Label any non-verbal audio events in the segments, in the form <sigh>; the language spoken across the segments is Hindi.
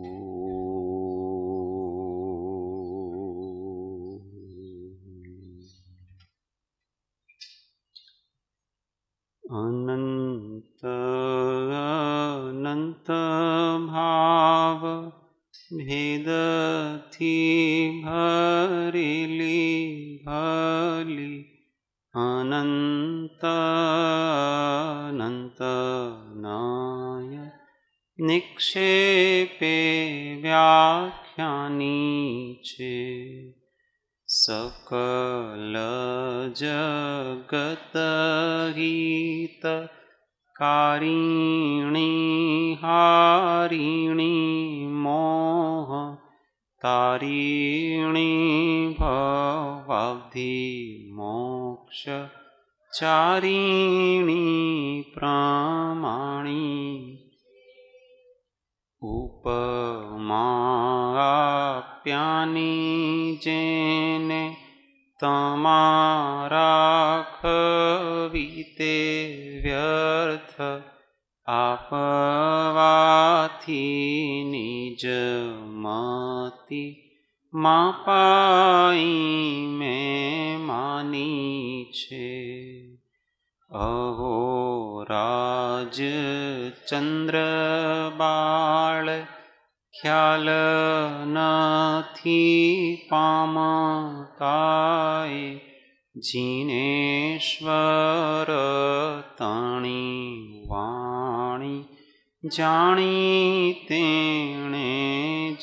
who चारी ચંદ્ર બાળ ખ્યાલ નથી પામતાય જીનેશ્વર તાણી વાણી જાણી તેણે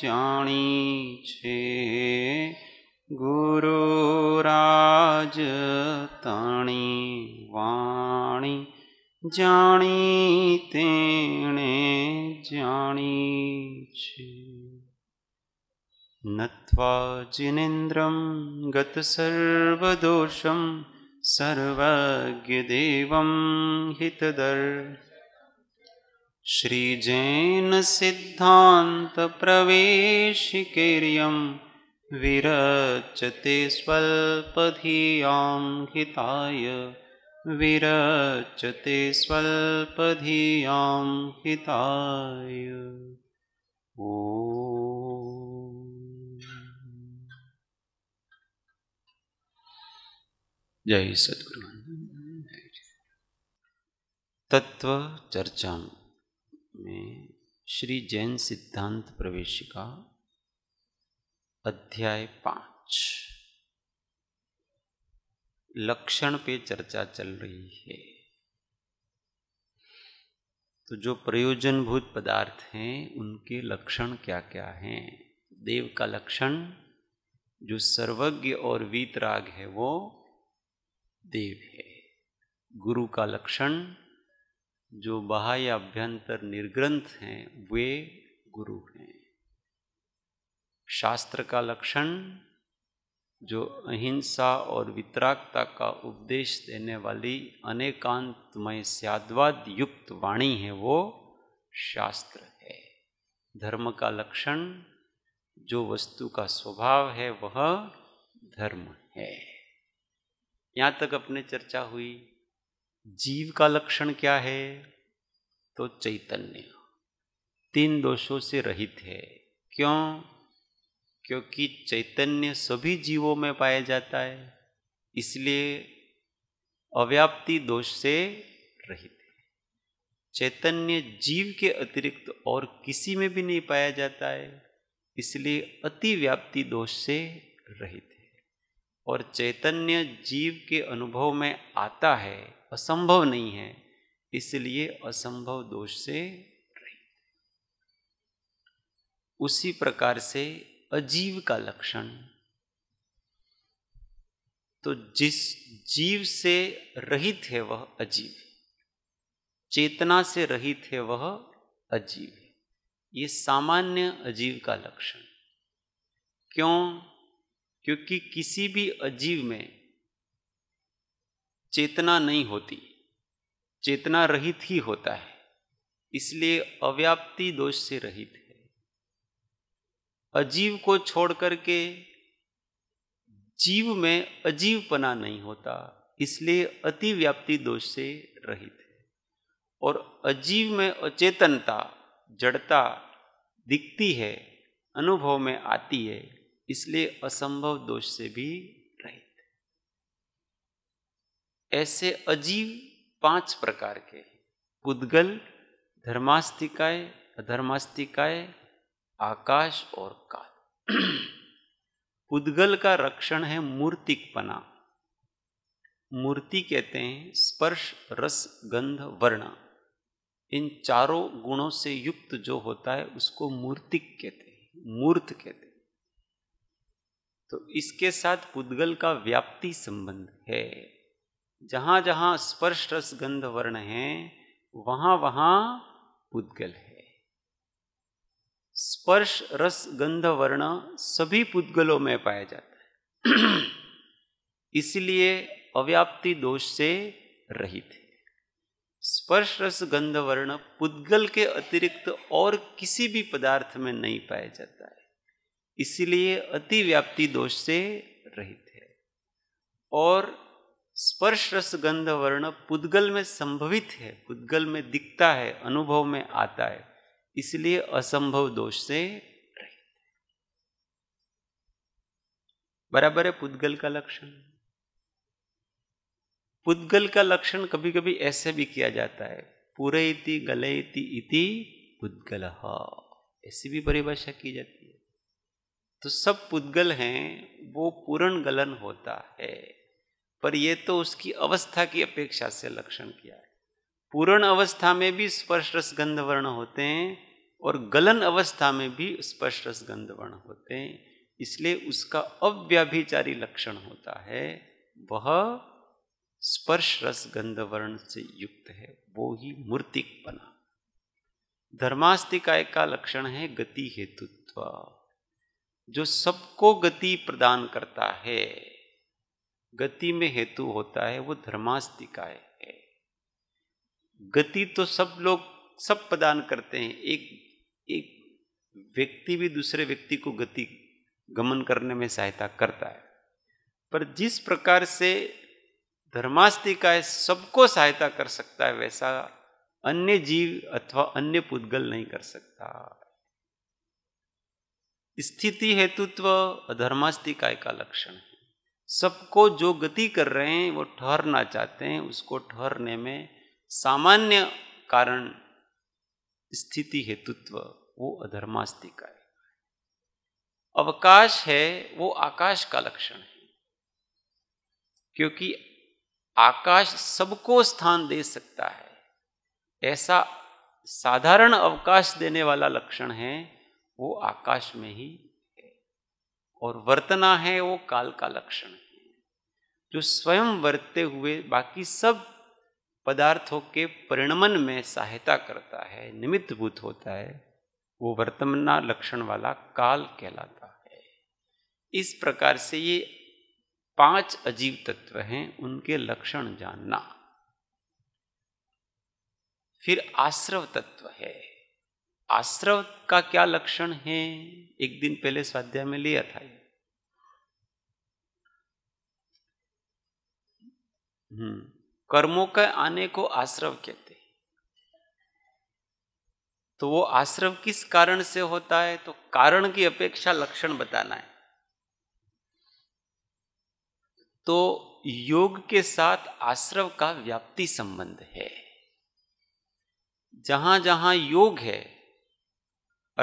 જાણી છે ગુરુરાજ તાણી જાણી તેણે જાણી છે નત્વા જિનેન્દ્રમ ગત સર્વદોષમ સર્વજ્ઞદેવમ હિતદર શ્રીજૈન સિદ્ધાંત પ્રવેશિકેર્યમ વિરચતે સ્વલ્પધિયામ હિતાય विरचते स्वल्पधियां हिताय ओ जय सदगुरु तत्व चर्चा में श्री जैन सिद्धांत प्रवेशिका अध्याय पाँच लक्षण पे चर्चा चल रही है तो जो प्रयोजनभूत पदार्थ हैं उनके लक्षण क्या क्या हैं देव का लक्षण जो सर्वज्ञ और वीतराग है वो देव है गुरु का लक्षण जो बाह्य अभ्यंतर निर्ग्रंथ हैं वे गुरु हैं शास्त्र का लक्षण जो अहिंसा और वितरकता का उपदेश देने वाली अनेकांतमय स्याद्वाद युक्त वाणी है वो शास्त्र है धर्म का लक्षण जो वस्तु का स्वभाव है वह धर्म है यहाँ तक अपने चर्चा हुई जीव का लक्षण क्या है तो चैतन्य तीन दोषों से रहित है क्यों क्योंकि चैतन्य सभी जीवों में पाया जाता है इसलिए अव्याप्ति दोष से रहित है चैतन्य जीव के अतिरिक्त और किसी में भी नहीं पाया जाता है इसलिए अतिव्याप्ति दोष से रहित है और चैतन्य जीव के अनुभव में आता है असंभव नहीं है इसलिए असंभव दोष से रहित उसी प्रकार से अजीव का लक्षण तो जिस जीव से रहित है वह अजीव चेतना से रहित है वह अजीव ये सामान्य अजीव का लक्षण क्यों क्योंकि किसी भी अजीव में चेतना नहीं होती चेतना रहित ही होता है इसलिए अव्याप्ति दोष से रहित है अजीव को छोड़ करके जीव में अजीवपना नहीं होता इसलिए अतिव्याप्ति दोष से रहित है और अजीव में अचेतनता जड़ता दिखती है अनुभव में आती है इसलिए असंभव दोष से भी रहित है ऐसे अजीव पांच प्रकार के पुद्गल धर्मास्तिकाय अधर्मास्तिकाय आकाश और काल उद्गल का रक्षण है मूर्तिकपना मूर्ति कहते हैं स्पर्श रस गंध वर्ण इन चारों गुणों से युक्त जो होता है उसको मूर्तिक कहते हैं मूर्त कहते हैं तो इसके साथ पुद्गल का व्याप्ति संबंध है जहां जहां स्पर्श रस गंध वर्ण है वहां वहां पुद्गल है स्पर्श रस गंध वर्ण सभी पुद्गलों में पाया जाता है <clears throat> इसलिए अव्याप्ति दोष से रहित है स्पर्श रस गंध वर्ण पुद्गल के अतिरिक्त और किसी भी पदार्थ में नहीं पाया जाता है इसलिए अतिव्याप्ति दोष से रहित है और स्पर्श रस गंध वर्ण पुद्गल में संभवित है पुद्गल में दिखता है अनुभव में आता है इसलिए असंभव दोष से बराबर है पुद्गल का लक्षण पुद्गल का लक्षण कभी कभी ऐसे भी किया जाता है पूरे इति गले इति इति पुद्गल ऐसी भी परिभाषा की जाती है तो सब पुद्गल हैं वो पूर्ण गलन होता है पर ये तो उसकी अवस्था की अपेक्षा से लक्षण किया है पूर्ण अवस्था में भी स्पर्श रस गंध वर्ण होते हैं और गलन अवस्था में भी स्पर्श रस गंध वर्ण होते हैं इसलिए उसका अव्याभिचारी लक्षण होता है वह स्पर्श रस गंध वर्ण से युक्त है वो ही मूर्तिक बना धर्मास्तिकाय का लक्षण है गति हेतुत्व जो सबको गति प्रदान करता है गति में हेतु होता है वो धर्मास्तिकाय गति तो सब लोग सब प्रदान करते हैं एक एक व्यक्ति भी दूसरे व्यक्ति को गति गमन करने में सहायता करता है पर जिस प्रकार से धर्मास्तिकाय सबको सहायता कर सकता है वैसा अन्य जीव अथवा अन्य पुद्गल नहीं कर सकता स्थिति हेतुत्व अधर्मास्तिकाय का लक्षण है सबको जो गति कर रहे हैं वो ठहरना चाहते हैं उसको ठहरने में सामान्य कारण स्थिति हेतुत्व वो अधर्मास्ति का है अवकाश है वो आकाश का लक्षण है क्योंकि आकाश सबको स्थान दे सकता है ऐसा साधारण अवकाश देने वाला लक्षण है वो आकाश में ही है और वर्तना है वो काल का लक्षण है जो स्वयं वर्तते हुए बाकी सब पदार्थों के परिणमन में सहायता करता है निमित्तभूत होता है वो वर्तमान लक्षण वाला काल कहलाता है इस प्रकार से ये पांच अजीव तत्व हैं उनके लक्षण जानना फिर आश्रव तत्व है आश्रव का क्या लक्षण है एक दिन पहले स्वाध्याय में लिया था हम्म कर्मों के आने को आश्रव कहते हैं तो वो आश्रव किस कारण से होता है तो कारण की अपेक्षा लक्षण बताना है तो योग के साथ आश्रव का व्याप्ति संबंध है जहां जहां योग है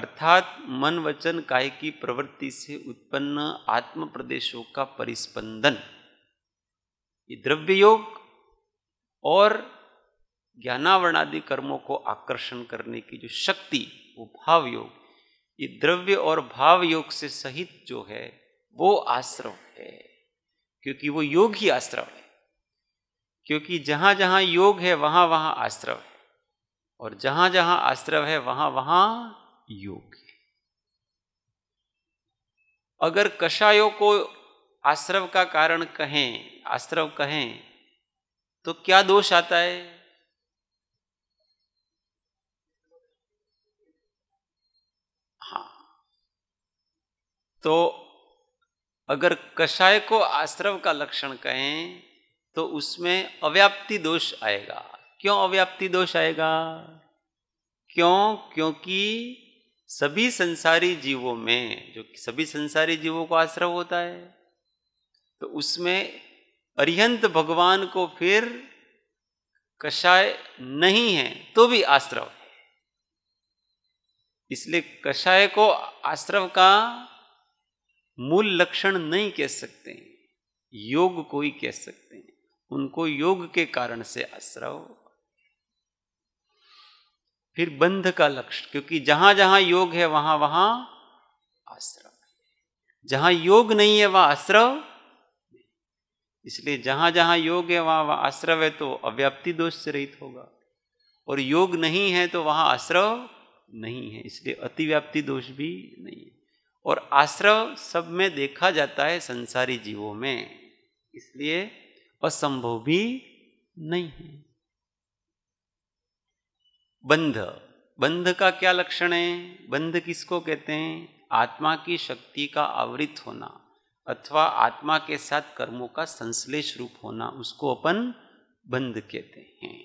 अर्थात मन वचन काय की प्रवृत्ति से उत्पन्न आत्म प्रदेशों का परिस्पंदन ये द्रव्य योग और ज्ञानावरण आदि कर्मों को आकर्षण करने की जो शक्ति वो भाव योग ये द्रव्य और भाव योग से सहित जो है वो आश्रम है क्योंकि वो योग ही आश्रम है क्योंकि जहां जहां योग है वहां वहां आश्रव है और जहां जहां आश्रव है वहां वहां योग है अगर कषायों को आश्रव का कारण कहें आश्रव कहें तो क्या दोष आता है हाँ तो अगर कषाय को आश्रव का लक्षण कहें तो उसमें अव्याप्ति दोष आएगा क्यों अव्याप्ति दोष आएगा क्यों क्योंकि सभी संसारी जीवों में जो सभी संसारी जीवों को आश्रव होता है तो उसमें अरिहंत भगवान को फिर कषाय नहीं है तो भी आश्रव है इसलिए कषाय को आश्रव का मूल लक्षण नहीं कह सकते योग को ही कह सकते हैं उनको योग के कारण से आश्रव फिर बंध का लक्षण क्योंकि जहां जहां योग है वहां वहां आश्रव जहां योग नहीं है वह आश्रव इसलिए जहाँ जहाँ योग है वहाँ वहाँ आश्रव है तो अव्याप्ति दोष से रहित होगा और योग नहीं है तो वहाँ आश्रव नहीं है इसलिए अतिव्याप्ति दोष भी नहीं है और आश्रव सब में देखा जाता है संसारी जीवों में इसलिए असंभव भी नहीं है बंध बंध का क्या लक्षण है बंध किसको कहते हैं आत्मा की शक्ति का आवृत होना अथवा आत्मा के साथ कर्मों का संश्लेष रूप होना उसको अपन बंध कहते हैं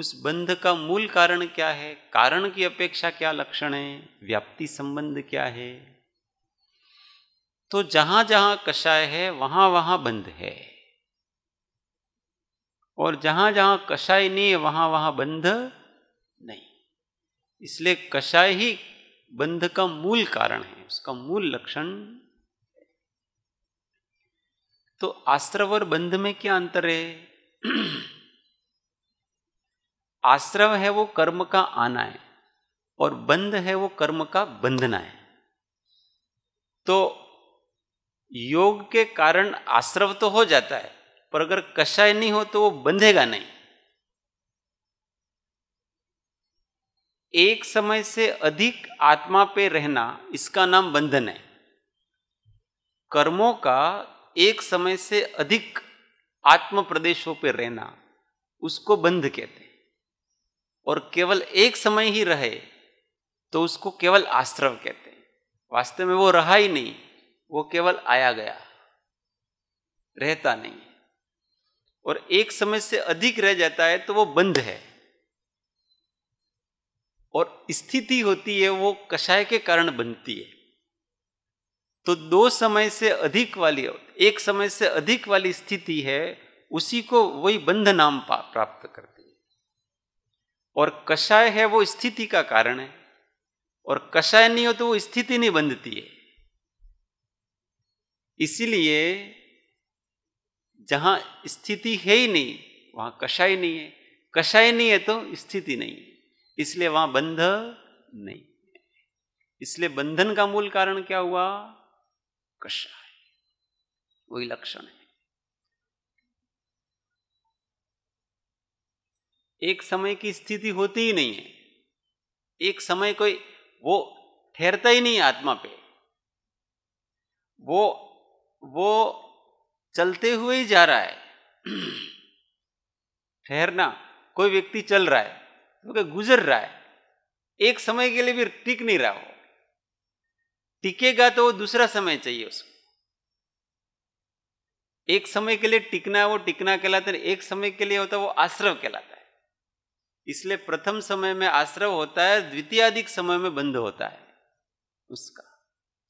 उस बंध का मूल कारण क्या है कारण की अपेक्षा क्या लक्षण है व्याप्ति संबंध क्या है तो जहां जहां कषाय है वहां वहां बंध है और जहां जहां कषाय नहीं है वहां वहां बंध नहीं इसलिए कषाय ही बंध का मूल कारण है उसका मूल लक्षण तो आश्रव और बंध में क्या अंतर है आश्रव है वो कर्म का आना है और बंध है वो कर्म का बंधना है तो योग के कारण आश्रव तो हो जाता है पर अगर कषाय नहीं हो तो वो बंधेगा नहीं एक समय से अधिक आत्मा पे रहना इसका नाम बंधन है कर्मों का एक समय से अधिक आत्म प्रदेशों पर रहना उसको बंध कहते हैं और केवल एक समय ही रहे तो उसको केवल आश्रव कहते हैं वास्तव में वो रहा ही नहीं वो केवल आया गया रहता नहीं और एक समय से अधिक रह जाता है तो वो बंद है और स्थिति होती है वो कषाय के कारण बनती है तो दो समय से अधिक वाली एक समय से अधिक वाली स्थिति है उसी को वही बंध नाम प्राप्त करती है और कषाय है वो स्थिति का कारण है और कषाय नहीं हो तो वो स्थिति नहीं बंधती है इसीलिए जहां स्थिति है ही नहीं वहां कषाय नहीं है कषाय नहीं है तो स्थिति नहीं है इसलिए वहां बंध नहीं इसलिए बंधन का मूल कारण क्या हुआ कषाय वही लक्षण है एक समय की स्थिति होती ही नहीं है एक समय कोई वो ठहरता ही नहीं आत्मा पे वो वो चलते हुए ही जा रहा है <clears throat> ठहरना कोई व्यक्ति चल रहा है तो गुजर रहा है एक समय के लिए भी टिक नहीं रहा हो टिकेगा तो दूसरा समय चाहिए उसको एक समय के लिए टिकना वो टिकना कहलाता है एक समय के लिए होता है वो आश्रव कहलाता है इसलिए प्रथम समय में आश्रव होता है द्वितीयाधिक समय में बंद होता है उसका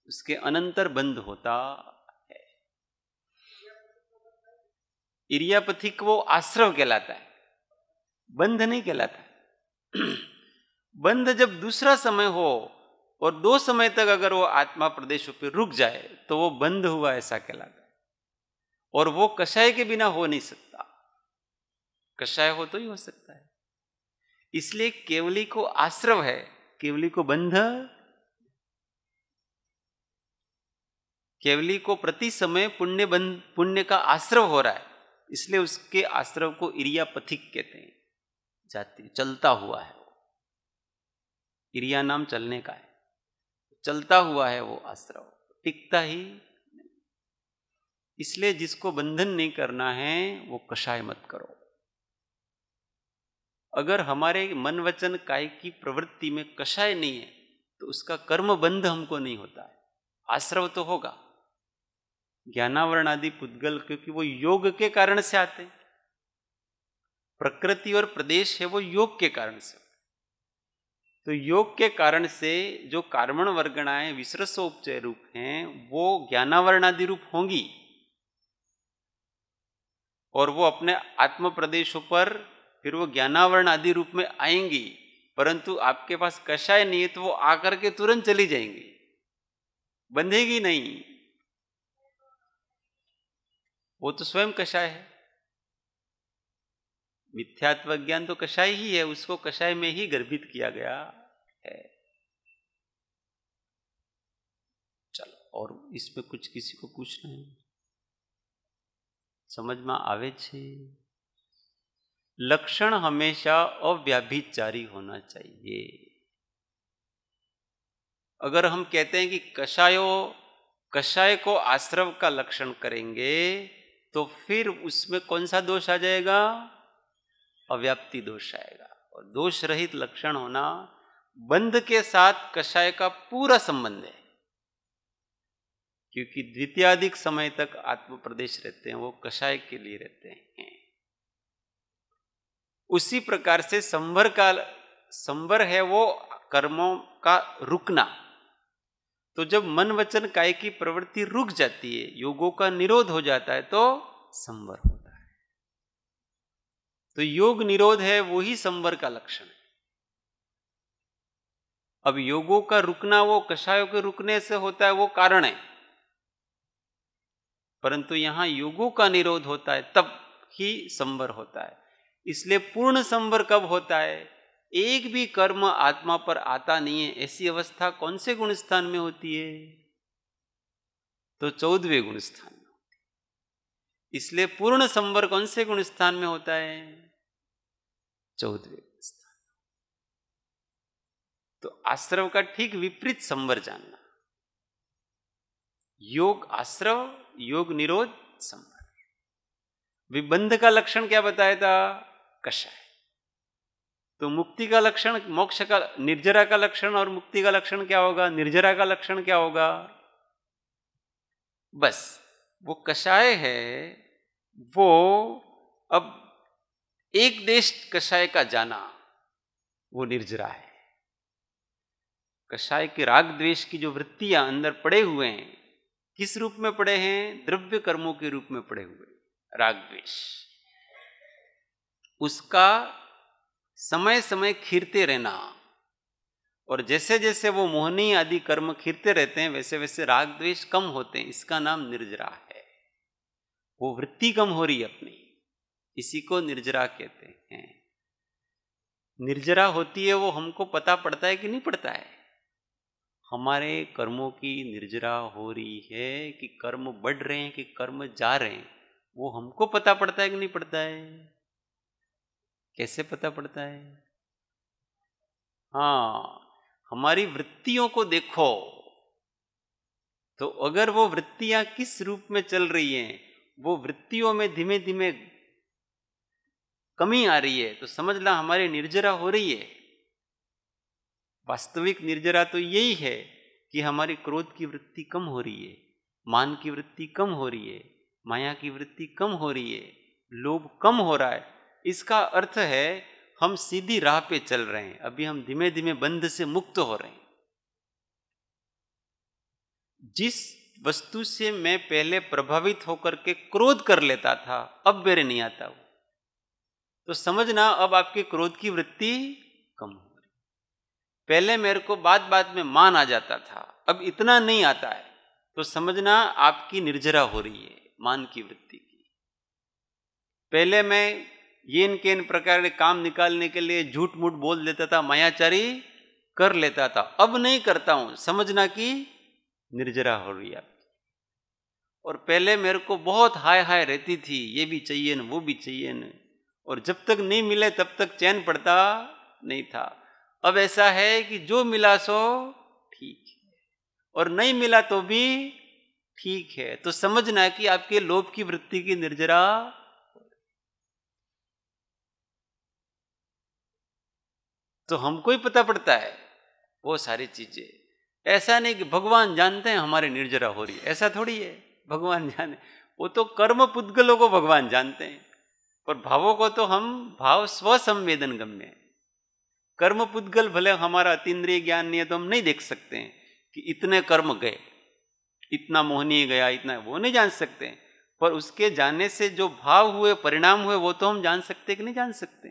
उसके अनंतर बंद होता है इरियापथिक वो आश्रव कहलाता है बंध नहीं कहलाता <clears throat> बंध जब दूसरा समय हो और दो समय तक अगर वो आत्मा प्रदेश पे रुक जाए तो वो बंद हुआ ऐसा कहलाता है और वो कषाय के बिना हो नहीं सकता कषाय हो तो ही हो सकता है इसलिए केवली को आश्रव है केवली को बंध केवली को प्रति समय पुण्य बंध पुण्य का आश्रव हो रहा है इसलिए उसके आश्रव को इरिया पथिक कहते हैं जाती चलता हुआ है इरिया नाम चलने का है चलता हुआ है वो आश्रव टिकता ही इसलिए जिसको बंधन नहीं करना है वो कषाय मत करो अगर हमारे मन वचन काय की प्रवृत्ति में कषाय नहीं है तो उसका कर्म बंध हमको नहीं होता है आश्रव तो होगा ज्ञानावरण आदि पुद्गल क्योंकि वो योग के कारण से आते प्रकृति और प्रदेश है वो योग के कारण से तो योग के कारण से जो कार्मण वर्गणाएं विसरसोपचय रूप हैं वो ज्ञानावरणादि रूप होंगी और वो अपने आत्म प्रदेशों पर फिर वो ज्ञानावरण आदि रूप में आएंगी परंतु आपके पास कषाय नहीं है तो वो आकर के तुरंत चली जाएंगी बंधेगी नहीं वो तो स्वयं कषाय है मिथ्यात्व ज्ञान तो कषाय ही है उसको कषाय में ही गर्भित किया गया है चलो और इसमें कुछ किसी को कुछ नहीं में आवे छे लक्षण हमेशा अव्याभिचारी होना चाहिए अगर हम कहते हैं कि कषायो कषाय को आश्रव का लक्षण करेंगे तो फिर उसमें कौन सा दोष आ जाएगा अव्याप्ति दोष आएगा और दोष रहित लक्षण होना बंध के साथ कषाय का पूरा संबंध है क्योंकि द्वितीयाधिक समय तक आत्म प्रदेश रहते हैं वो कषाय के लिए रहते हैं उसी प्रकार से संभर का संवर है वो कर्मों का रुकना तो जब मन वचन काय की प्रवृत्ति रुक जाती है योगों का निरोध हो जाता है तो संवर तो योग निरोध है वो ही संवर का लक्षण है अब योगों का रुकना वो कषायों के रुकने से होता है वो कारण है परंतु यहां योगों का निरोध होता है तब ही संवर होता है इसलिए पूर्ण संवर कब होता है एक भी कर्म आत्मा पर आता नहीं है ऐसी अवस्था कौन से गुण स्थान में होती है तो चौदवे गुण स्थान में होती है इसलिए पूर्ण संवर कौन से गुण स्थान में होता है चौदहवें स्थान तो आश्रव का ठीक विपरीत संवर जानना योग आश्रव योग निरोध संवर विबंध का लक्षण क्या बताया था कषाय तो मुक्ति का लक्षण मोक्ष का निर्जरा का लक्षण और मुक्ति का लक्षण क्या होगा निर्जरा का लक्षण क्या होगा बस वो कषाय है वो अब एक देश कषाय का जाना वो निर्जरा है कषाय के राग द्वेष की जो वृत्तियां अंदर पड़े हुए हैं किस रूप में पड़े हैं द्रव्य कर्मों के रूप में पड़े हुए राग द्वेष उसका समय समय खीरते रहना और जैसे जैसे वो मोहनी आदि कर्म खीरते रहते हैं वैसे वैसे राग द्वेष कम होते हैं इसका नाम निर्जरा है वो वृत्ति कम हो रही है अपनी इसी को निर्जरा कहते हैं निर्जरा होती है वो हमको पता पड़ता है कि नहीं पड़ता है हमारे कर्मों की निर्जरा हो रही है कि कर्म बढ़ रहे हैं कि कर्म जा रहे हैं वो हमको पता पड़ता है कि नहीं पड़ता है कैसे पता पड़ता है हाँ हमारी वृत्तियों को देखो तो अगर वो वृत्तियां किस रूप में चल रही हैं वो वृत्तियों में धीमे धीमे कमी आ रही है तो समझना हमारे निर्जरा हो रही है वास्तविक निर्जरा तो यही है कि हमारी क्रोध की वृत्ति कम हो रही है मान की वृत्ति कम हो रही है माया की वृत्ति कम हो रही है लोभ कम हो रहा है इसका अर्थ है हम सीधी राह पे चल रहे हैं अभी हम धीमे धीमे बंध से मुक्त हो रहे हैं जिस वस्तु से मैं पहले प्रभावित होकर के क्रोध कर लेता था अब मेरे नहीं आता वो तो समझना अब आपके क्रोध की वृत्ति कम हो रही पहले मेरे को बात बात में मान आ जाता था अब इतना नहीं आता है तो समझना आपकी निर्जरा हो रही है मान की वृत्ति की पहले मैं ये इन के इन प्रकार के काम निकालने के लिए झूठ मूठ बोल देता था मायाचारी कर लेता था अब नहीं करता हूं समझना की निर्जरा हो रही है और पहले मेरे को बहुत हाय हाय रहती थी ये भी चाहिए न वो भी चाहिए न और जब तक नहीं मिले तब तक चैन पड़ता नहीं था अब ऐसा है कि जो मिला सो ठीक है और नहीं मिला तो भी ठीक है तो समझना कि आपके लोभ की वृत्ति की निर्जरा तो हमको ही पता पड़ता है वो सारी चीजें ऐसा नहीं कि भगवान जानते हैं हमारे निर्जरा हो रही है ऐसा थोड़ी है भगवान जाने वो तो कर्म पुद्गलों को भगवान जानते हैं पर भावों को तो हम भाव स्वसंवेदन गम्य है कर्म पुद्गल भले हमारा अतीन्द्रिय ज्ञान नहीं है तो हम नहीं देख सकते हैं कि इतने कर्म गए इतना मोहनीय गया इतना वो नहीं जान सकते पर उसके जानने से जो भाव हुए परिणाम हुए वो तो हम जान सकते कि नहीं जान सकते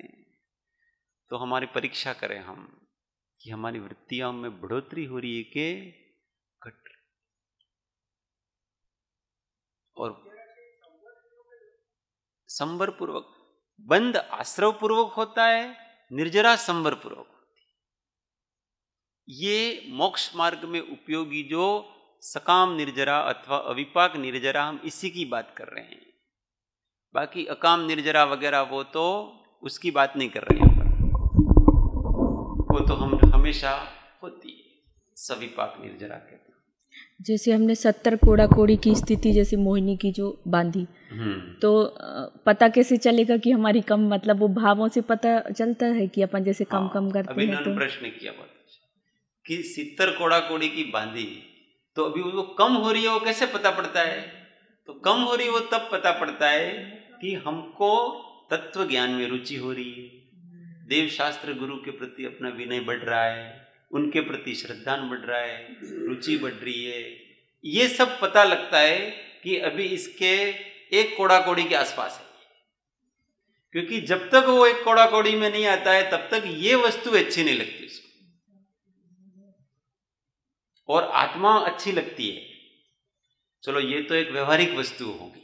तो हमारी परीक्षा करें हम कि हमारी वृत्तियों में बढ़ोतरी हो रही है कि घट और संवर पूर्वक बंद आश्रव पूर्वक होता है निर्जरा संवर पूर्वक ये मोक्ष मार्ग में उपयोगी जो सकाम निर्जरा अथवा अविपाक निर्जरा हम इसी की बात कर रहे हैं बाकी अकाम निर्जरा वगैरह वो तो उसकी बात नहीं कर रहे हैं वो तो हम हमेशा होती है सभी पाक निर्जरा कहते हैं जैसे हमने सत्तर कोड़ा कोड़ी की स्थिति जैसे मोहिनी की जो बांधी हम्म। तो पता कैसे चलेगा कि हमारी कम मतलब वो भावों से पता चलता है कि अपन जैसे कम हाँ, कम करते अभी हैं तो प्रश्न किया बहुत कि सितर कोड़ा कोड़ी की बांधी तो अभी वो कम हो रही है वो कैसे पता पड़ता है तो कम हो रही है वो तब पता पड़ता है कि हमको तत्व ज्ञान में रुचि हो रही है देव शास्त्र गुरु के प्रति अपना विनय बढ़ रहा है उनके प्रति श्रद्धान बढ़ रहा है रुचि बढ़ रही है ये सब पता लगता है कि अभी इसके एक कोड़ा कोड़ी के आसपास है क्योंकि जब तक वो एक कोड़ा कोड़ी में नहीं आता है तब तक ये वस्तु अच्छी नहीं लगती उसको और आत्मा अच्छी लगती है चलो ये तो एक व्यवहारिक वस्तु होगी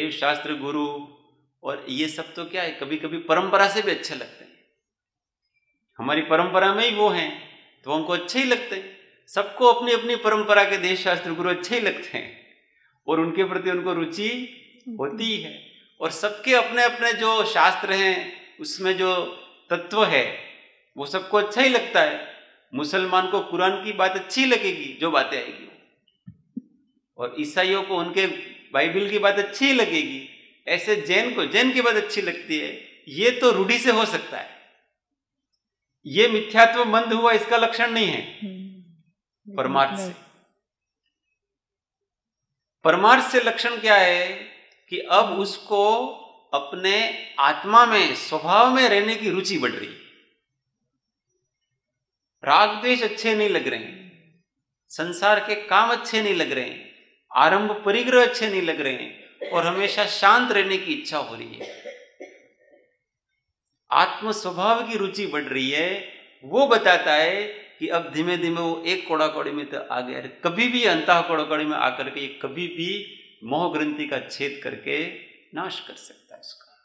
देव शास्त्र गुरु और ये सब तो क्या है कभी कभी परंपरा से भी अच्छे लगते हैं हमारी परंपरा में ही वो हैं तो हमको अच्छे ही लगते हैं सबको अपनी अपनी परंपरा के देश शास्त्र गुरु अच्छे ही लगते हैं और उनके प्रति उनको रुचि हम्म। होती है और सबके अपने अपने जो शास्त्र हैं उसमें जो तत्व है वो सबको अच्छा ही लगता है मुसलमान को कुरान की बात अच्छी लगेगी जो बातें आएगी और ईसाइयों को उनके बाइबिल की बात अच्छी लगेगी ऐसे जैन को जैन की बात अच्छी लगती है ये तो रूढ़ी से हो सकता है ये मिथ्यात्व मंद हुआ इसका लक्षण नहीं है हम्म। परमार्थ मतलब से परमार्थ से लक्षण क्या है कि अब उसको अपने आत्मा में स्वभाव में रहने की रुचि बढ़ रही राग द्वेष अच्छे नहीं लग रहे हैं संसार के काम अच्छे नहीं लग रहे हैं आरंभ परिग्रह अच्छे नहीं लग रहे हैं और हमेशा शांत रहने की इच्छा हो रही है आत्म स्वभाव की रुचि बढ़ रही है वो बताता है कि अब धीमे धीमे वो एक कोड़ी में तो आ गया कभी भी कोड़ा कोड़ी में आकर के ये कभी भी मोह ग्रंथि का छेद करके नाश कर सकता है उसका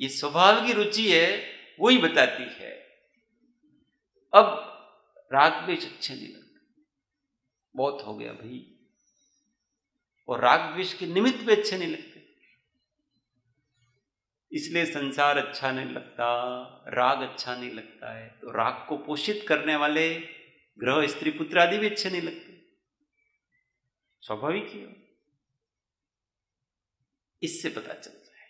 ये स्वभाव की रुचि है वो ही बताती है अब राग द्वेष अच्छे नहीं लगते बहुत हो गया भाई और राग द्वेष के निमित्त भी अच्छे नहीं लगते इसलिए संसार अच्छा नहीं लगता राग अच्छा नहीं लगता है तो राग को पोषित करने वाले ग्रह स्त्री पुत्र आदि भी अच्छे नहीं लगते स्वाभाविक ही इससे पता चलता है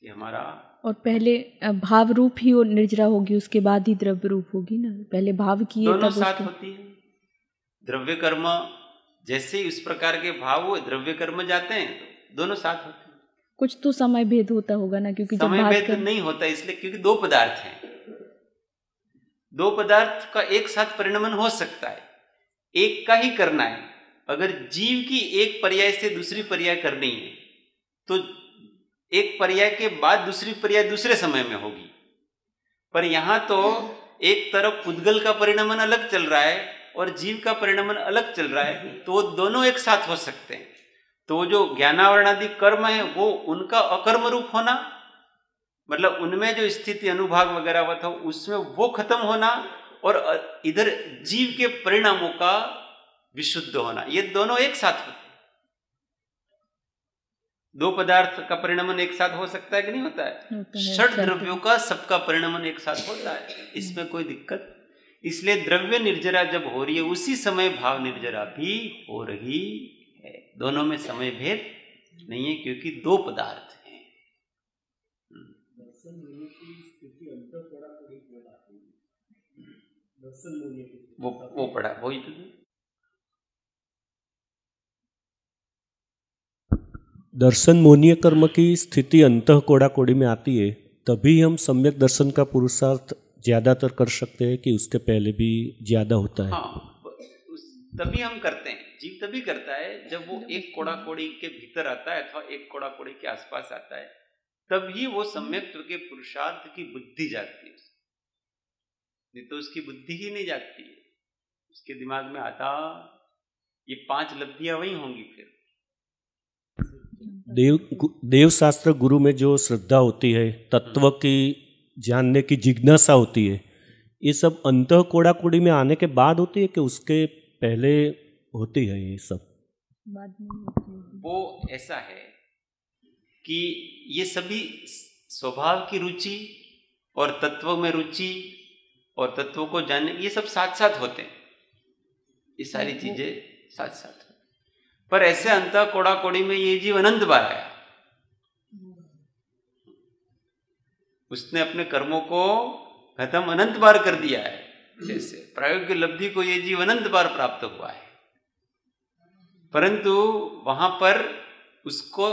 कि हमारा और पहले भाव रूप ही वो निर्जरा होगी उसके बाद ही द्रव्य रूप होगी ना पहले भाव की दोनों साथ होती है द्रव्य कर्म जैसे ही उस प्रकार के भाव हुए द्रव्य कर्म जाते हैं तो दोनों साथ होते हैं कुछ तो समय भेद होता होगा ना क्योंकि समय भेद कर... नहीं होता इसलिए क्योंकि दो पदार्थ हैं दो पदार्थ का एक साथ परिणमन हो सकता है एक का ही करना है अगर जीव की एक पर्याय से दूसरी पर्याय करनी है तो एक पर्याय के बाद दूसरी पर्याय दूसरे समय में होगी पर यहां तो एक तरफ पुद्गल का परिणमन अलग चल रहा है और जीव का परिणमन अलग चल रहा है तो वो दोनों एक साथ हो सकते हैं तो जो ज्ञानावरणादि कर्म है वो उनका अकर्म रूप होना मतलब उनमें जो स्थिति अनुभाग वगैरह हुआ था उसमें वो खत्म होना और इधर जीव के परिणामों का विशुद्ध होना ये दोनों एक साथ होते दो पदार्थ का परिणमन एक साथ हो सकता है कि नहीं होता है षट द्रव्यों का सबका परिणमन एक साथ होता है इसमें कोई दिक्कत इसलिए द्रव्य निर्जरा जब हो रही है उसी समय भाव निर्जरा भी हो रही दोनों में समय भेद नहीं है क्योंकि दो पदार्थ हैं तो वो वो पढ़ा वही तो दर्शन मोनीय कर्म की स्थिति अंत कोड़ा कोड़ी में आती है तभी हम सम्यक दर्शन का पुरुषार्थ ज्यादातर कर सकते हैं कि उसके पहले भी ज्यादा होता है हाँ। तभी हम करते हैं जीव तभी करता है जब वो एक कोड़ा कोड़ी के भीतर आता है अथवा एक कोड़ा कोड़ी के आसपास आता है तभी वो हम्म। सम्यक के पुरुषार्थ की बुद्धि जागती है नहीं तो उसकी बुद्धि ही नहीं जागती है उसके दिमाग में आता ये पांच लब्धियां वही होंगी फिर देव देव शास्त्र गुरु में जो श्रद्धा होती है तत्व हम्म। की जानने की जिज्ञासा होती है ये सब अंत कोड़ा कोड़ी में आने के बाद होती है कि उसके पहले होती है ये सब बाद में वो ऐसा है कि ये सभी स्वभाव की रुचि और तत्व में रुचि और तत्वों को जानने ये सब साथ साथ होते हैं ये सारी चीजें साथ साथ पर ऐसे अंत कोड़ा कोड़ी में ये जीव अनंत बार आया हम्म। उसने अपने कर्मों को खत्म अनंत बार कर दिया है जैसे प्रायोगिक लब्धि को ये जीव अनंत बार प्राप्त हुआ है परंतु वहां पर उसको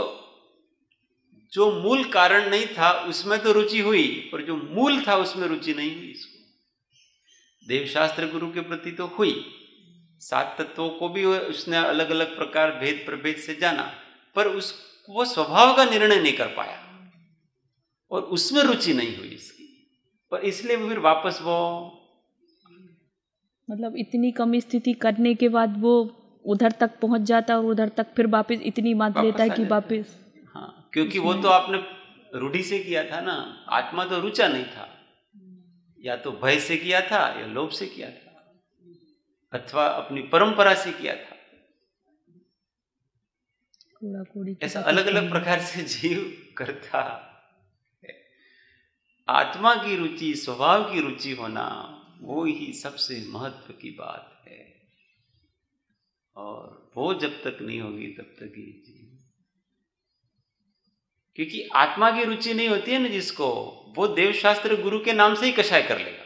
जो मूल कारण नहीं था उसमें तो रुचि हुई और जो मूल था उसमें रुचि नहीं हुई इसको देवशास्त्र गुरु के प्रति तो हुई सात तत्वों को भी उसने अलग अलग प्रकार भेद प्रभेद से जाना पर उस वो स्वभाव का निर्णय नहीं कर पाया और उसमें रुचि नहीं हुई इसकी पर इसलिए फिर वापस वो मतलब इतनी कम स्थिति करने के बाद वो उधर तक पहुंच जाता है और उधर तक फिर वापस इतनी मात लेता है कि वापस हाँ क्योंकि वो तो आपने रूढ़ी से किया था ना आत्मा तो रुचा नहीं था या तो भय से किया था या लोभ से किया था अथवा अपनी परंपरा से किया था ऐसा अलग अलग प्रकार से जीव करता आत्मा की रुचि स्वभाव की रुचि होना वो ही सबसे महत्व की बात है और वो जब तक नहीं होगी तब तक ये जीवन क्योंकि आत्मा की रुचि नहीं होती है ना जिसको वो देवशास्त्र गुरु के नाम से ही कषाय कर लेगा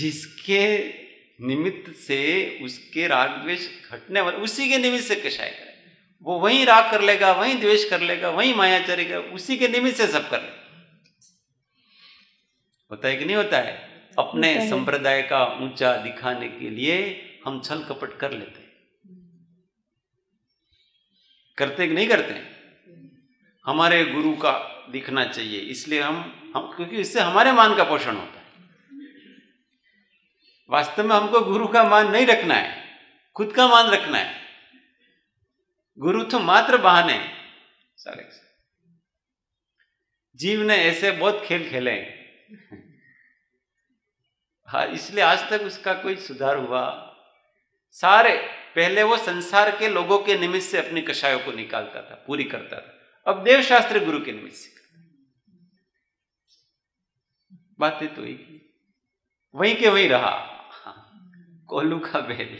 जिसके निमित्त से उसके राग द्वेष घटने वाले उसी के निमित्त से कषाय करे वो वही राग कर लेगा वही द्वेष कर लेगा वही माया चलेगा उसी के निमित्त से सब कर लेगा होता है कि नहीं होता है अपने संप्रदाय का ऊंचा दिखाने के लिए हम छल कपट कर लेते हैं करते कि नहीं करते हमारे गुरु का दिखना चाहिए इसलिए हम हम क्योंकि इससे हमारे मान का पोषण होता है वास्तव में हमको गुरु का मान नहीं रखना है खुद का मान रखना है गुरु तो मात्र बहाने सारे जीव ने ऐसे बहुत खेल खेले हैं हाँ इसलिए आज तक उसका कोई सुधार हुआ सारे पहले वो संसार के लोगों के निमित्त से अपनी कषायों को निकालता था पूरी करता था अब देवशास्त्र गुरु के निमित्त से बातें तो एक ही वहीं के वहीं रहा हाँ, कोलू का बैल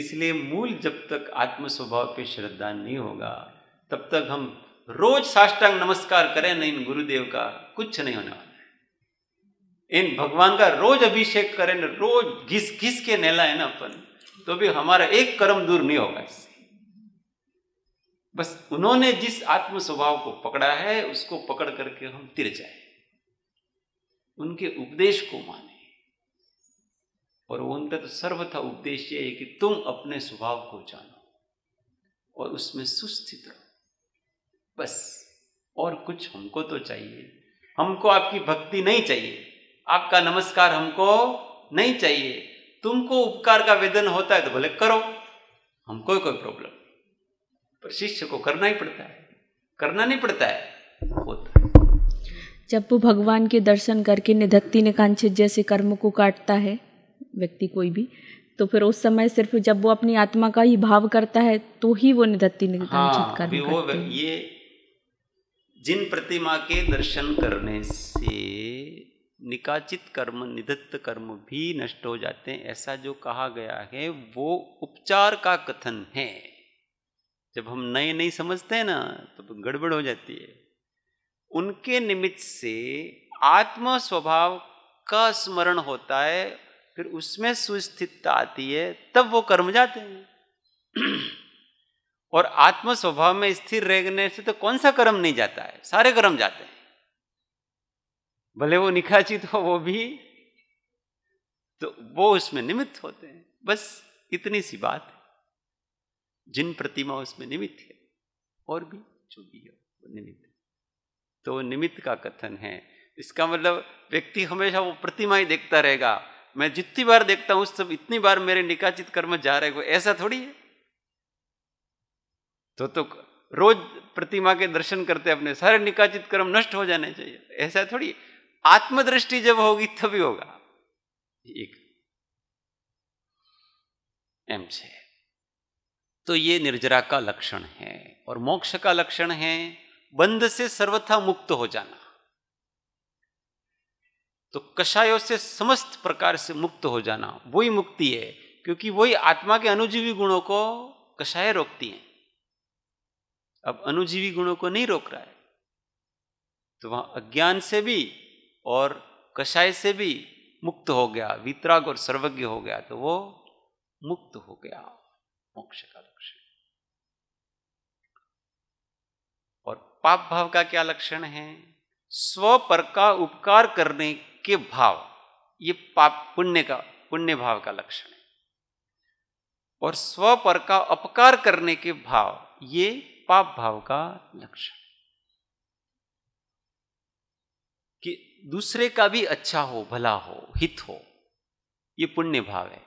इसलिए मूल जब तक आत्म स्वभाव पे श्रद्धा नहीं होगा तब तक हम रोज साष्टांग नमस्कार करें नहीं गुरुदेव का कुछ नहीं होने वाला इन भगवान का रोज अभिषेक करें ना रोज घिस घिस के नहलाए ना अपन तो भी हमारा एक कर्म दूर नहीं होगा इससे बस उन्होंने जिस आत्म स्वभाव को पकड़ा है उसको पकड़ करके हम तिर जाए उनके उपदेश को माने और उनका तो सर्वथा उपदेश यह है कि तुम अपने स्वभाव को जानो और उसमें सुस्थित रहो बस और कुछ हमको तो चाहिए हमको आपकी भक्ति नहीं चाहिए आपका नमस्कार हमको नहीं चाहिए तुमको उपकार का वेदन होता है तो भले करो हमको कोई प्रॉब्लम पर शिष्य को करना ही पड़ता है करना नहीं पड़ता है होता है जब वो भगवान के दर्शन करके निधत्ति निकांक्षित जैसे कर्म को काटता है व्यक्ति कोई भी तो फिर उस समय सिर्फ जब वो अपनी आत्मा का ही भाव करता है तो ही वो निधत्ती निकांक्षित हाँ, कर्म वो ये जिन प्रतिमा के दर्शन करने से निकाचित कर्म निधत्त कर्म भी नष्ट हो जाते हैं ऐसा जो कहा गया है वो उपचार का कथन है जब हम नए नहीं समझते हैं ना तो गड़बड़ हो जाती है उनके निमित्त से आत्म स्वभाव का स्मरण होता है फिर उसमें सुस्थितता आती है तब वो कर्म जाते हैं और आत्म स्वभाव में स्थिर रहने से तो कौन सा कर्म नहीं जाता है सारे कर्म जाते हैं भले वो निखाचित हो वो भी तो वो उसमें निमित्त होते हैं बस इतनी सी बात है जिन प्रतिमा उसमें निमित्त है और भी जो भी हो वो निमित्त तो निमित्त का कथन है इसका मतलब व्यक्ति हमेशा वो प्रतिमा ही देखता रहेगा मैं जितनी बार देखता हूं उस सब इतनी बार मेरे निकाचित कर्म जा रहे को ऐसा थोड़ी है तो तो रोज प्रतिमा के दर्शन करते अपने सारे निकाचित कर्म नष्ट हो जाने चाहिए ऐसा थोड़ी है आत्मदृष्टि जब होगी तभी होगा एक एम से तो ये निर्जरा का लक्षण है और मोक्ष का लक्षण है बंध से सर्वथा मुक्त हो जाना तो कषायों से समस्त प्रकार से मुक्त हो जाना वही मुक्ति है क्योंकि वही आत्मा के अनुजीवी गुणों को कषाय रोकती हैं अब अनुजीवी गुणों को नहीं रोक रहा है तो वहां अज्ञान से भी और कषाय से भी मुक्त हो गया वितराग और सर्वज्ञ हो गया तो वो मुक्त हो गया मोक्ष का लक्षण और पाप भाव का क्या लक्षण है स्व पर का उपकार करने के भाव ये पाप पुण्य का पुण्य भाव का लक्षण है और स्व पर का अपकार करने के भाव ये पाप भाव का लक्षण दूसरे का भी अच्छा हो भला हो हित हो ये पुण्य भाव है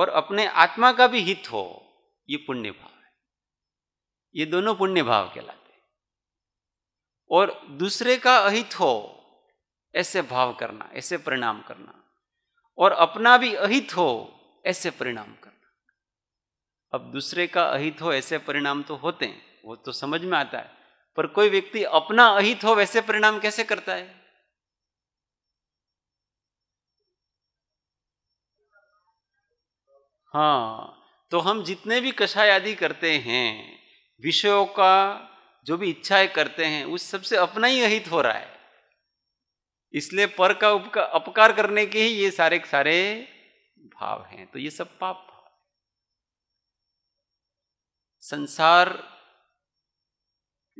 और अपने आत्मा का भी हित हो ये पुण्य भाव है ये दोनों पुण्य भाव कहलाते हैं और दूसरे का अहित हो ऐसे भाव करना ऐसे परिणाम करना और अपना भी अहित हो ऐसे परिणाम करना अब दूसरे का अहित हो ऐसे परिणाम तो होते हैं वो तो समझ में आता है पर कोई व्यक्ति अपना अहित हो वैसे परिणाम कैसे करता है हाँ तो हम जितने भी कषाय आदि करते हैं विषयों का जो भी इच्छाएं करते हैं उस सबसे अपना ही अहित हो रहा है इसलिए पर का उपका, अपकार करने के ही ये सारे सारे भाव हैं तो ये सब पाप संसार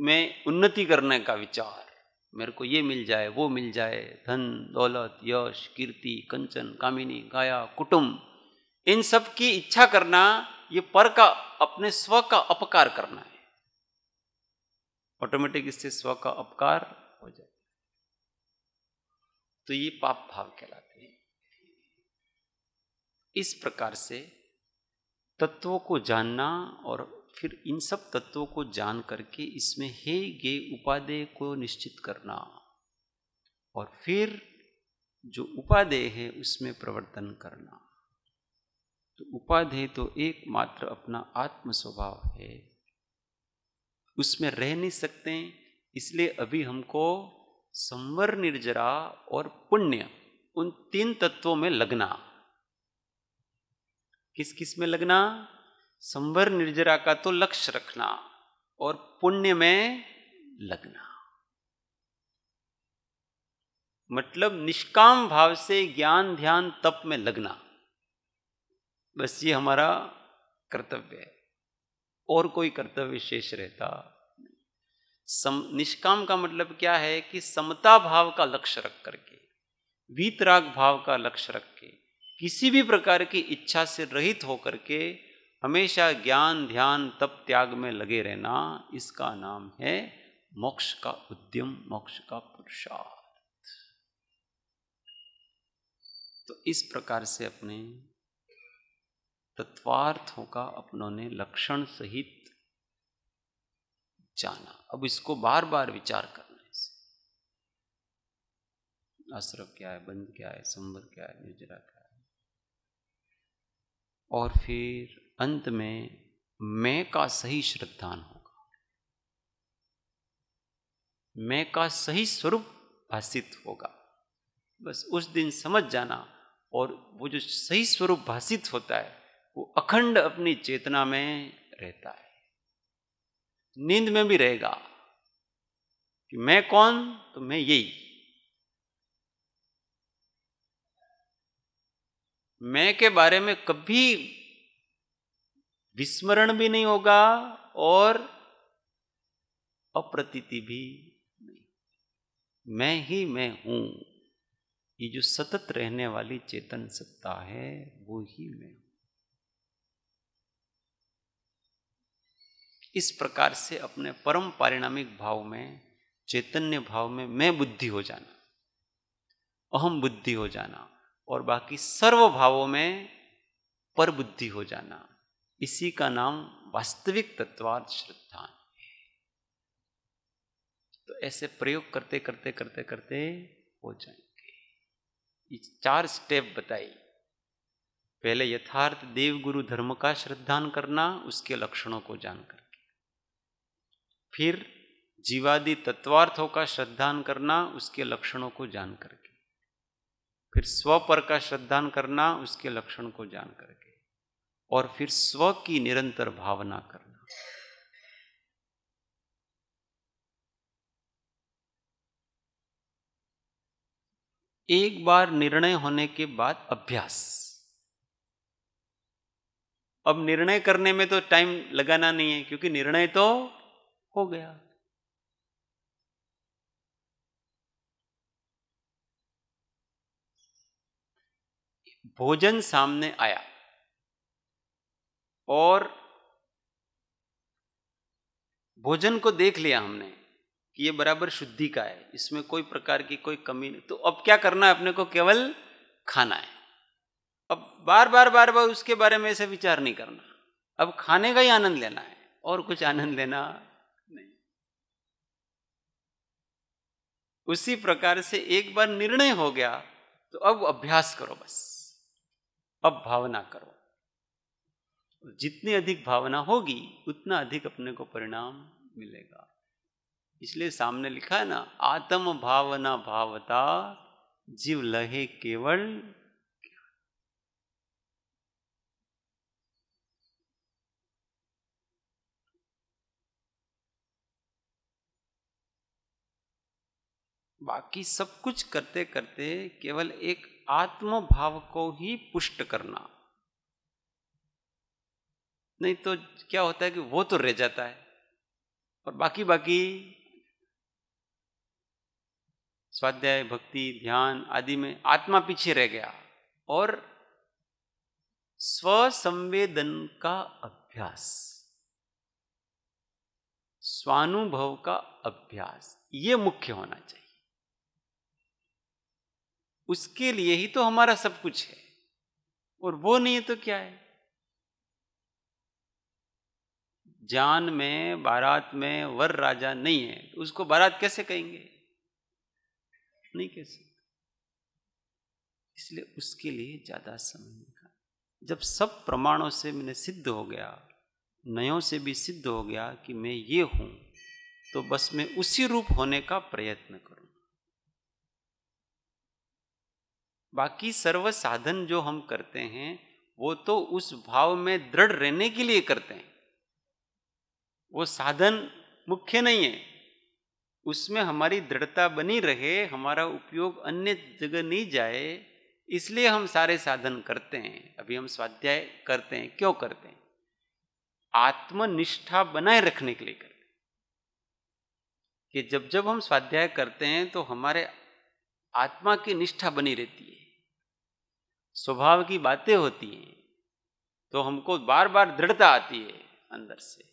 में उन्नति करने का विचार मेरे को ये मिल जाए वो मिल जाए धन दौलत यश कीर्ति कंचन कामिनी काया कुटुंब इन सब की इच्छा करना ये पर का अपने स्व का अपकार करना है ऑटोमेटिक इससे स्व का अपकार हो जाए तो ये पाप भाव कहलाते हैं इस प्रकार से तत्वों को जानना और फिर इन सब तत्वों को जान करके इसमें हे गे उपादेय को निश्चित करना और फिर जो उपादेय है उसमें प्रवर्तन करना तो उपाधेय तो एकमात्र अपना आत्म स्वभाव है उसमें रह नहीं सकते इसलिए अभी हमको संवर निर्जरा और पुण्य उन तीन तत्वों में लगना किस किस में लगना संवर निर्जरा का तो लक्ष्य रखना और पुण्य में लगना मतलब निष्काम भाव से ज्ञान ध्यान तप में लगना बस ये हमारा कर्तव्य है और कोई कर्तव्य शेष रहता सम निष्काम का मतलब क्या है कि समता भाव का लक्ष्य रख करके वीतराग भाव का लक्ष्य रख के किसी भी प्रकार की इच्छा से रहित होकर के हमेशा ज्ञान ध्यान तप त्याग में लगे रहना इसका नाम है मोक्ष का उद्यम मोक्ष का पुरुषार्थ तो इस प्रकार से अपने तत्वार्थों का अपनों ने लक्षण सहित जाना अब इसको बार बार विचार करने से आश्रव क्या है बंद क्या है संवर क्या है निजरा क्या है और फिर अंत में मैं का सही श्रद्धान होगा मैं का सही स्वरूप भाषित होगा बस उस दिन समझ जाना और वो जो सही स्वरूप भाषित होता है वो अखंड अपनी चेतना में रहता है नींद में भी रहेगा कि मैं कौन तो मैं यही मैं के बारे में कभी विस्मरण भी नहीं होगा और अप्रतीति भी नहीं मैं ही मैं हूं ये जो सतत रहने वाली चेतन सत्ता है वो ही मैं हूं इस प्रकार से अपने परम पारिणामिक भाव में चैतन्य भाव में मैं बुद्धि हो जाना अहम बुद्धि हो जाना और बाकी सर्व भावों में पर बुद्धि हो जाना इसी का नाम वास्तविक तत्वाद श्रद्धा तो ऐसे प्रयोग करते करते करते करते हो जाएंगे ये चार स्टेप बताई पहले यथार्थ देवगुरु धर्म का श्रद्धान करना उसके लक्षणों को जानकर फिर जीवादि तत्वार्थों का श्रद्धान करना उसके लक्षणों को जान करके फिर स्व पर का श्रद्धान करना उसके लक्षण को जान करके और फिर स्व की निरंतर भावना करना एक बार निर्णय होने के बाद अभ्यास अब निर्णय करने में तो टाइम लगाना नहीं है क्योंकि निर्णय तो हो गया भोजन सामने आया और भोजन को देख लिया हमने कि ये बराबर शुद्धि का है इसमें कोई प्रकार की कोई कमी नहीं तो अब क्या करना है अपने को केवल खाना है अब बार बार बार बार उसके बारे में ऐसे विचार नहीं करना अब खाने का ही आनंद लेना है और कुछ आनंद लेना उसी प्रकार से एक बार निर्णय हो गया तो अब अभ्यास करो बस अब भावना करो जितनी अधिक भावना होगी उतना अधिक अपने को परिणाम मिलेगा इसलिए सामने लिखा है ना आत्म भावना भावता जीव लहे केवल बाकी सब कुछ करते करते केवल एक आत्म भाव को ही पुष्ट करना नहीं तो क्या होता है कि वो तो रह जाता है और बाकी बाकी स्वाध्याय भक्ति ध्यान आदि में आत्मा पीछे रह गया और स्वसंवेदन का अभ्यास स्वानुभव का अभ्यास ये मुख्य होना चाहिए उसके लिए ही तो हमारा सब कुछ है और वो नहीं है तो क्या है जान में बारात में वर राजा नहीं है तो उसको बारात कैसे कहेंगे नहीं कैसे इसलिए उसके लिए ज्यादा समय निकाल जब सब प्रमाणों से मैंने सिद्ध हो गया नयों से भी सिद्ध हो गया कि मैं ये हूं तो बस मैं उसी रूप होने का प्रयत्न करूं बाकी सर्व साधन जो हम करते हैं वो तो उस भाव में दृढ़ रहने के लिए करते हैं वो साधन मुख्य नहीं है उसमें हमारी दृढ़ता बनी रहे हमारा उपयोग अन्य जगह नहीं जाए इसलिए हम सारे साधन करते हैं अभी हम स्वाध्याय करते हैं क्यों करते हैं आत्मनिष्ठा बनाए रखने के लिए करते हैं कि जब जब हम स्वाध्याय करते हैं तो हमारे आत्मा की निष्ठा बनी रहती है स्वभाव की बातें होती हैं तो हमको बार बार दृढ़ता आती है अंदर से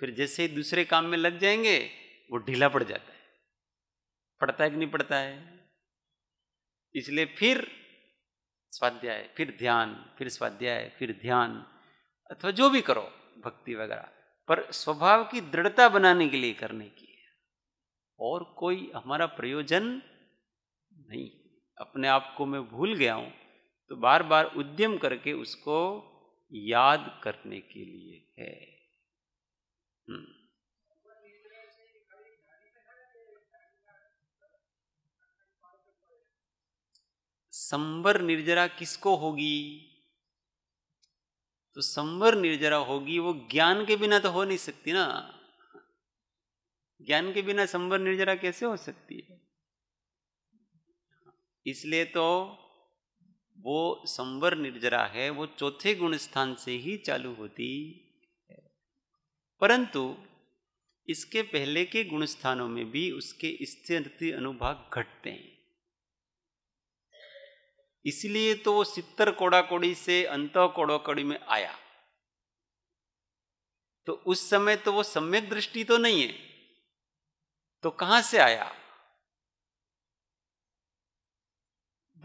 फिर जैसे ही दूसरे काम में लग जाएंगे वो ढीला पड़ जाता है पड़ता है कि नहीं पड़ता है इसलिए फिर स्वाध्याय फिर ध्यान फिर स्वाध्याय फिर ध्यान अथवा जो भी करो भक्ति वगैरह पर स्वभाव की दृढ़ता बनाने के लिए करने की है और कोई हमारा प्रयोजन नहीं अपने आप को मैं भूल गया हूं तो बार बार उद्यम करके उसको याद करने के लिए है हम्म। संवर निर्जरा किसको होगी तो संवर निर्जरा होगी वो ज्ञान के बिना तो हो नहीं सकती ना ज्ञान के बिना संवर निर्जरा कैसे हो सकती है इसलिए तो वो संवर निर्जरा है वो चौथे गुण स्थान से ही चालू होती है परंतु इसके पहले के गुण स्थानों में भी उसके स्थिति अनुभाग घटते हैं इसलिए तो वो सितर कोड़ाकोड़ी से अंत कोड़ाकोड़ी में आया तो उस समय तो वो सम्यक दृष्टि तो नहीं है तो कहां से आया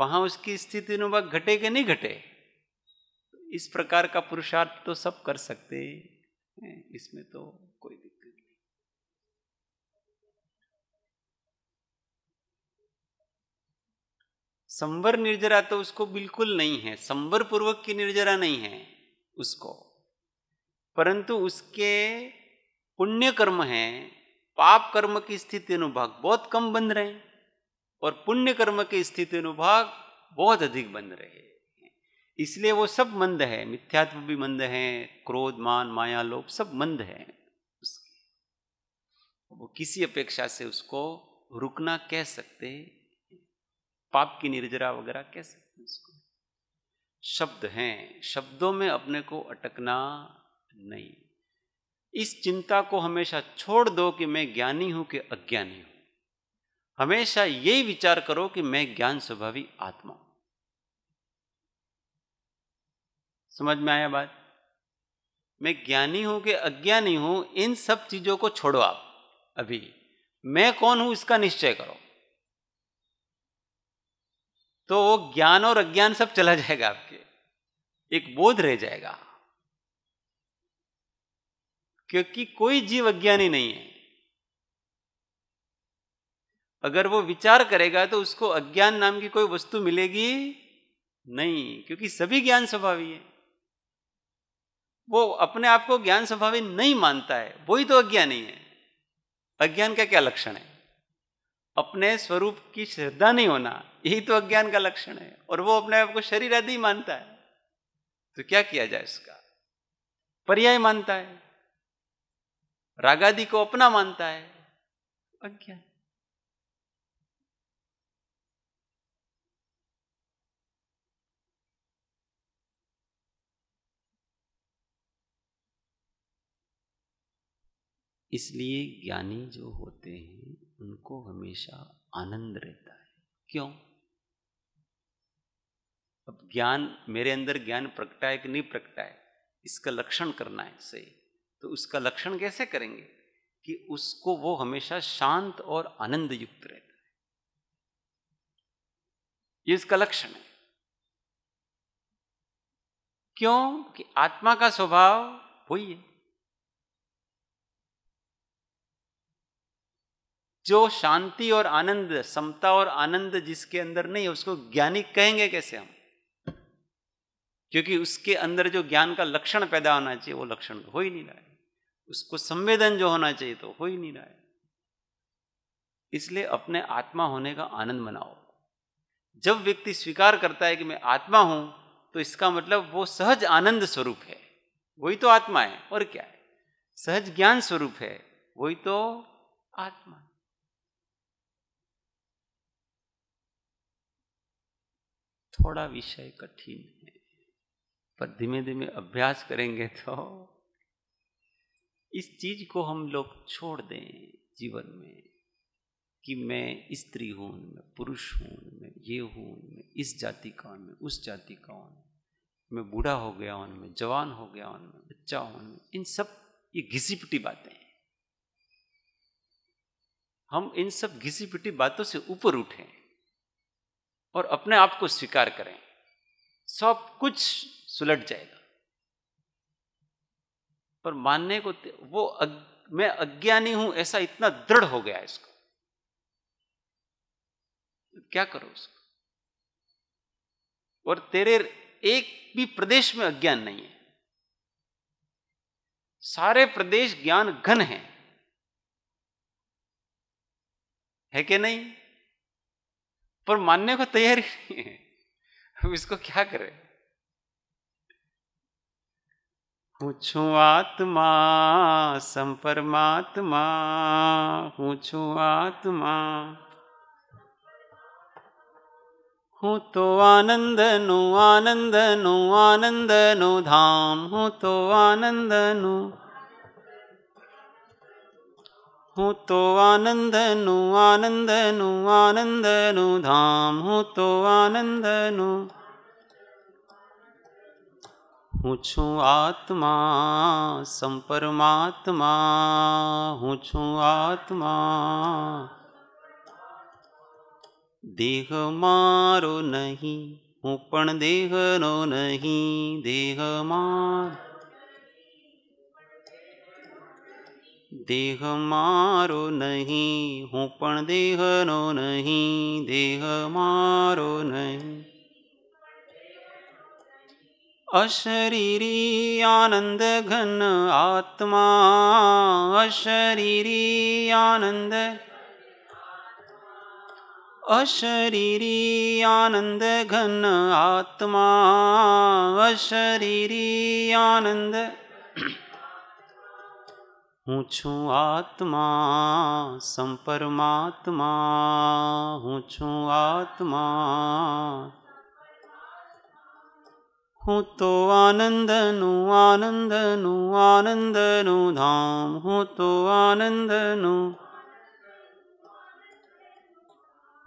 वहां उसकी स्थिति अनुभव घटे कि नहीं घटे इस प्रकार का पुरुषार्थ तो सब कर सकते हैं इसमें तो कोई दिक्कत नहीं संवर निर्जरा तो उसको बिल्कुल नहीं है संवर पूर्वक की निर्जरा नहीं है उसको परंतु उसके पुण्य कर्म है पाप कर्म की स्थिति अनुभाग बहुत कम बन रहे हैं और पुण्य कर्म के स्थिति अनुभाग बहुत अधिक बन रहे इसलिए वो सब मंद है मिथ्यात्व भी मंद है क्रोध मान माया लोभ सब मंद है वो किसी अपेक्षा से उसको रुकना कह सकते पाप की निर्जरा वगैरह कह सकते उसको शब्द हैं शब्दों में अपने को अटकना नहीं इस चिंता को हमेशा छोड़ दो कि मैं ज्ञानी हूं कि अज्ञानी हूं हमेशा यही विचार करो कि मैं ज्ञान स्वभावी आत्मा हूं समझ में आया बात मैं ज्ञानी हूं कि अज्ञानी हूं इन सब चीजों को छोड़ो आप अभी मैं कौन हूं इसका निश्चय करो तो वो ज्ञान और अज्ञान सब चला जाएगा आपके एक बोध रह जाएगा क्योंकि कोई जीव अज्ञानी नहीं है अगर वो विचार करेगा तो उसको अज्ञान नाम की कोई वस्तु मिलेगी नहीं क्योंकि सभी ज्ञान स्वभावी है वो अपने आप को ज्ञान स्वभावी नहीं मानता है वही तो अज्ञान ही है अज्ञान का क्या लक्षण है अपने स्वरूप की श्रद्धा नहीं होना यही तो अज्ञान का लक्षण है और वो अपने आप को शरीर आदि मानता है तो क्या किया जाए इसका पर्याय मानता है रागादि को अपना मानता है अज्ञान इसलिए ज्ञानी जो होते हैं उनको हमेशा आनंद रहता है क्यों अब ज्ञान मेरे अंदर ज्ञान प्रकटा है कि नहीं प्रकटा है इसका लक्षण करना है सही तो उसका लक्षण कैसे करेंगे कि उसको वो हमेशा शांत और आनंद युक्त रहता है ये इसका लक्षण है क्यों कि आत्मा का स्वभाव वही है जो शांति और आनंद समता और आनंद जिसके अंदर नहीं है उसको ज्ञानी कहेंगे कैसे हम क्योंकि उसके अंदर जो ज्ञान का लक्षण पैदा होना चाहिए वो लक्षण हो ही नहीं रहा है उसको संवेदन जो होना चाहिए तो हो ही नहीं रहा है इसलिए अपने आत्मा होने का आनंद मनाओ जब व्यक्ति स्वीकार करता है कि मैं आत्मा हूं तो इसका मतलब वो सहज आनंद स्वरूप है वही तो आत्मा है और क्या है सहज ज्ञान स्वरूप है वही तो आत्मा है थोड़ा विषय कठिन है पर धीमे धीमे अभ्यास करेंगे तो इस चीज को हम लोग छोड़ दें जीवन में कि मैं स्त्री हूं मैं पुरुष हूं मैं ये हूं मैं इस जाति का हूं मैं उस जाति का हूं मैं बूढ़ा हो गया हूं मैं जवान हो गया हूं मैं बच्चा हूं इन सब ये घिसी पिटी बातें हम इन सब घिसी पिटी बातों से ऊपर उठें और अपने आप को स्वीकार करें सब कुछ सुलट जाएगा पर मानने को वो अग, मैं अज्ञानी हूं ऐसा इतना दृढ़ हो गया इसको क्या करो उसको और तेरे एक भी प्रदेश में अज्ञान नहीं है सारे प्रदेश ज्ञान घन है है कि नहीं पर मानने को तैयार ही नहीं है हम इसको क्या करें पूछू आत्मा संपरमात्मा पूछू आत्मा हूँ तो आनंद नु आनंद नु आनंद नु धाम हूँ तो आनंद नु हूँ तो आनंद नु आनंद नु आनंद नु धाम हूँ तो आनंद नु हूँ छू आत्मा संपरमात्मा हूँ छू आत्मा देह मारो नहीं હું પણ नो नहीं देह માર देह मारो नहीं हूँ देह नो नहीं देह मारो नहीं अशरीरी आनंद घन आत्मा अशरीरी आनंद अशरीरी आनंद घन आत्मा अशरीरी आनंद હું છું આત્મા સંપરમાત્મા હું છું આત્મા હું તો આનંદનું આનંદનું આનંદનું ધામ હું તો આનંદનું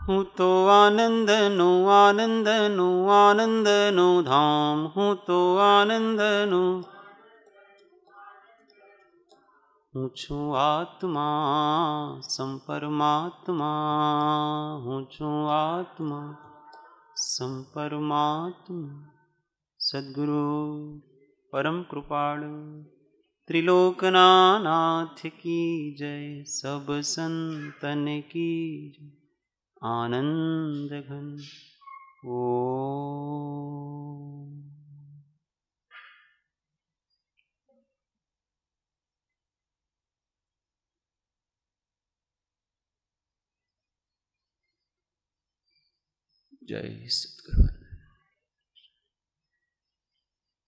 હું તો આનંદનું આનંદનું આનંદનું ધામ હું તો આનંદનું હું છું આત્મા સંપરમાત્મા હું છું આત્મા સંપરમાત્મા સદગુરુ પરમ કૃપાળુ त्रिलोकनाथ की जय सब संतन की जय आनंद घन ओ जय सतगुरु